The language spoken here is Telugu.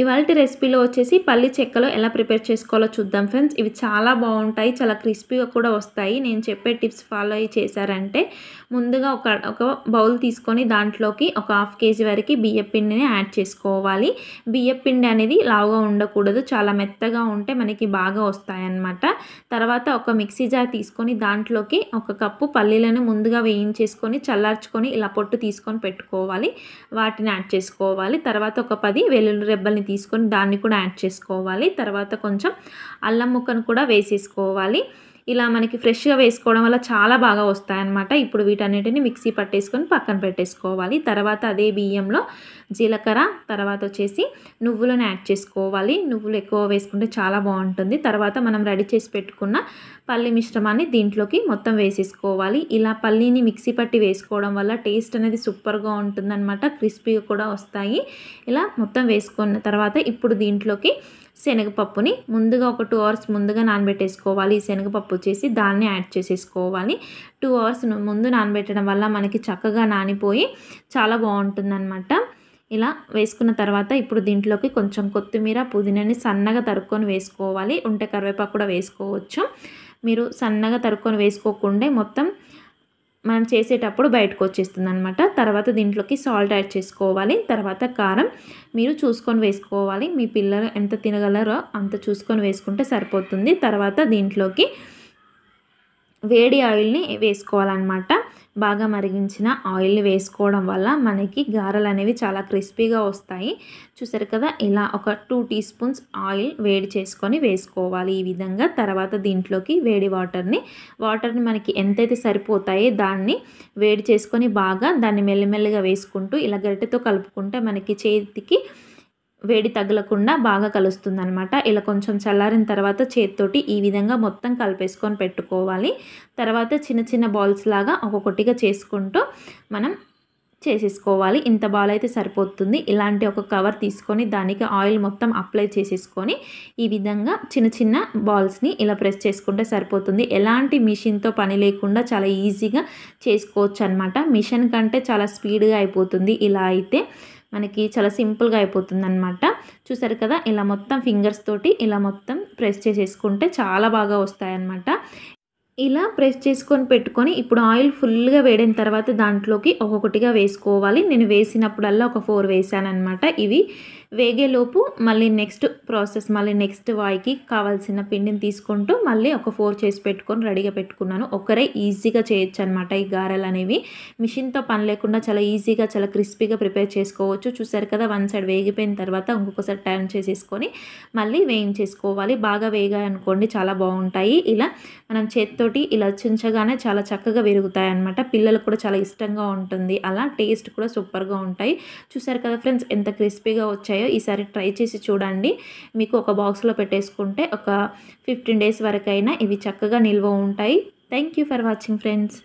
ఇవాళ రెసిపీలో వచ్చేసి పల్లి చెక్కలు ఎలా ప్రిపేర్ చేసుకోవాలో చూద్దాం ఫ్రెండ్స్ ఇవి చాలా బాగుంటాయి చాలా క్రిస్పీగా కూడా వస్తాయి నేను చెప్పే టిప్స్ ఫాలో అయ్యి చేశారంటే ముందుగా ఒక ఒక బౌల్ తీసుకొని దాంట్లోకి ఒక హాఫ్ కేజీ వరకు బియ్యపిండిని యాడ్ చేసుకోవాలి బియ్య పిండి అనేది లావుగా ఉండకూడదు చాలా మెత్తగా ఉంటే మనకి బాగా వస్తాయన్నమాట తర్వాత ఒక మిక్సీ జార్ తీసుకొని దాంట్లోకి ఒక కప్పు పల్లీలను ముందుగా వేయించేసుకొని చల్లార్చుకొని ఇలా పొట్టు తీసుకొని పెట్టుకోవాలి వాటిని యాడ్ చేసుకోవాలి తర్వాత ఒక పది వెల్లుల్లి రెబ్బల్ని తీసుకొని దాన్ని కూడా యాడ్ చేసుకోవాలి తర్వాత కొంచెం అల్లం ముక్కను కూడా వేసేసుకోవాలి ఇలా మనకి ఫ్రెష్గా వేసుకోవడం వల్ల చాలా బాగా వస్తాయన్నమాట ఇప్పుడు వీటన్నిటిని మిక్సీ పట్టేసుకొని పక్కన పెట్టేసుకోవాలి తర్వాత అదే బియ్యంలో జీలకర్ర తర్వాత వచ్చేసి నువ్వులను యాడ్ చేసుకోవాలి నువ్వులు ఎక్కువ వేసుకుంటే చాలా బాగుంటుంది తర్వాత మనం రెడీ చేసి పెట్టుకున్న పల్లి మిశ్రమాన్ని దీంట్లోకి మొత్తం వేసేసుకోవాలి ఇలా పల్లీని మిక్సీ పట్టి వేసుకోవడం వల్ల టేస్ట్ అనేది సూపర్గా ఉంటుందన్నమాట క్రిస్పీగా కూడా వస్తాయి ఇలా మొత్తం వేసుకున్న తర్వాత ఇప్పుడు దీంట్లోకి శనగపప్పుని ముందుగా ఒక టూ అవర్స్ ముందుగా నానబెట్టేసుకోవాలి ఈ శనగపప్పు వచ్చేసి దాన్ని యాడ్ చేసేసుకోవాలి టూ అవర్స్ ముందు నానబెట్టడం వల్ల మనకి చక్కగా నానిపోయి చాలా బాగుంటుందన్నమాట ఇలా వేసుకున్న తర్వాత ఇప్పుడు దీంట్లోకి కొంచెం కొత్తిమీర పుదీనాని సన్నగా తరుక్కొని వేసుకోవాలి ఉంటే కరివేపాకు కూడా వేసుకోవచ్చు మీరు సన్నగా తరుక్కొని వేసుకోకుండా మొత్తం మనం చేసేటప్పుడు బయటకు వచ్చేస్తుంది అనమాట తర్వాత దీంట్లోకి సాల్ట్ యాడ్ చేసుకోవాలి తర్వాత కారం మీరు చూసుకొని వేసుకోవాలి మీ పిల్లలు ఎంత తినగలరో అంత చూసుకొని వేసుకుంటే సరిపోతుంది తర్వాత దీంట్లోకి వేడి ఆయిల్ని వేసుకోవాలన్నమాట బాగా మరిగించిన ఆయిల్ని వేసుకోవడం వల్ల మనకి గారెలు అనేవి చాలా క్రిస్పీగా వస్తాయి చూసారు కదా ఇలా ఒక టూ టీ స్పూన్స్ ఆయిల్ వేడి చేసుకొని వేసుకోవాలి ఈ విధంగా తర్వాత దీంట్లోకి వేడి వాటర్ని వాటర్ని మనకి ఎంతైతే సరిపోతాయో దాన్ని వేడి చేసుకొని బాగా దాన్ని మెల్లిమెల్లిగా వేసుకుంటూ ఇలా గరిటెతో కలుపుకుంటే మనకి చేతికి వేడి తగలకుండా బాగా కలుస్తుంది అనమాట ఇలా కొంచెం చల్లారిన తర్వాత చేతితోటి ఈ విధంగా మొత్తం కలిపేసుకొని పెట్టుకోవాలి తర్వాత చిన్న చిన్న బాల్స్ లాగా ఒక్కొక్కటిగా చేసుకుంటూ మనం చేసేసుకోవాలి ఇంత బాల్ అయితే సరిపోతుంది ఇలాంటి ఒక కవర్ తీసుకొని దానికి ఆయిల్ మొత్తం అప్లై చేసేసుకొని ఈ విధంగా చిన్న చిన్న బాల్స్ని ఇలా ప్రెస్ చేసుకుంటే సరిపోతుంది ఎలాంటి మిషన్తో పని లేకుండా చాలా ఈజీగా చేసుకోవచ్చు అనమాట మిషన్ కంటే చాలా స్పీడ్గా అయిపోతుంది ఇలా అయితే మనకి చాలా సింపుల్గా అయిపోతుంది అనమాట చూసారు కదా ఇలా మొత్తం ఫింగర్స్ తోటి ఇలా మొత్తం ప్రెస్ చేసేసుకుంటే చాలా బాగా వస్తాయన్నమాట ఇలా ప్రెస్ చేసుకొని పెట్టుకొని ఇప్పుడు ఆయిల్ ఫుల్గా వేడిన తర్వాత దాంట్లోకి ఒక్కొక్కటిగా వేసుకోవాలి నేను వేసినప్పుడల్లా ఒక ఫోర్ వేసాను అనమాట ఇవి వేగేలోపు మళ్ళీ నెక్స్ట్ ప్రాసెస్ మళ్ళీ నెక్స్ట్ వాయికి కావాల్సిన పిండిని తీసుకుంటూ మళ్ళీ ఒక ఫోర్ చేసి పెట్టుకొని రెడీగా పెట్టుకున్నాను ఒకరే ఈజీగా చేయొచ్చు అనమాట ఈ గారెలు అనేవి మిషన్తో పని లేకుండా చాలా ఈజీగా చాలా క్రిస్పీగా ప్రిపేర్ చేసుకోవచ్చు చూసారు కదా వన్ సైడ్ వేగిపోయిన తర్వాత ఇంకొకసారి టర్న్ చేసేసుకొని మళ్ళీ వేయించేసుకోవాలి బాగా వేగాయి అనుకోండి చాలా బాగుంటాయి ఇలా మనం చేత్తోటి ఇలా చించగానే చాలా చక్కగా విరుగుతాయి అనమాట పిల్లలకు కూడా చాలా ఇష్టంగా ఉంటుంది అలా టేస్ట్ కూడా సూపర్గా ఉంటాయి చూసారు కదా ఫ్రెండ్స్ ఎంత క్రిస్పీగా వచ్చాయి ఉంటాయో ఈసారి ట్రై చేసి చూడండి మీకు ఒక బాక్స్లో పెట్టేసుకుంటే ఒక ఫిఫ్టీన్ డేస్ వరకైనా ఇవి చక్కగా నిల్వ ఉంటాయి థ్యాంక్ ఫర్ వాచింగ్ ఫ్రెండ్స్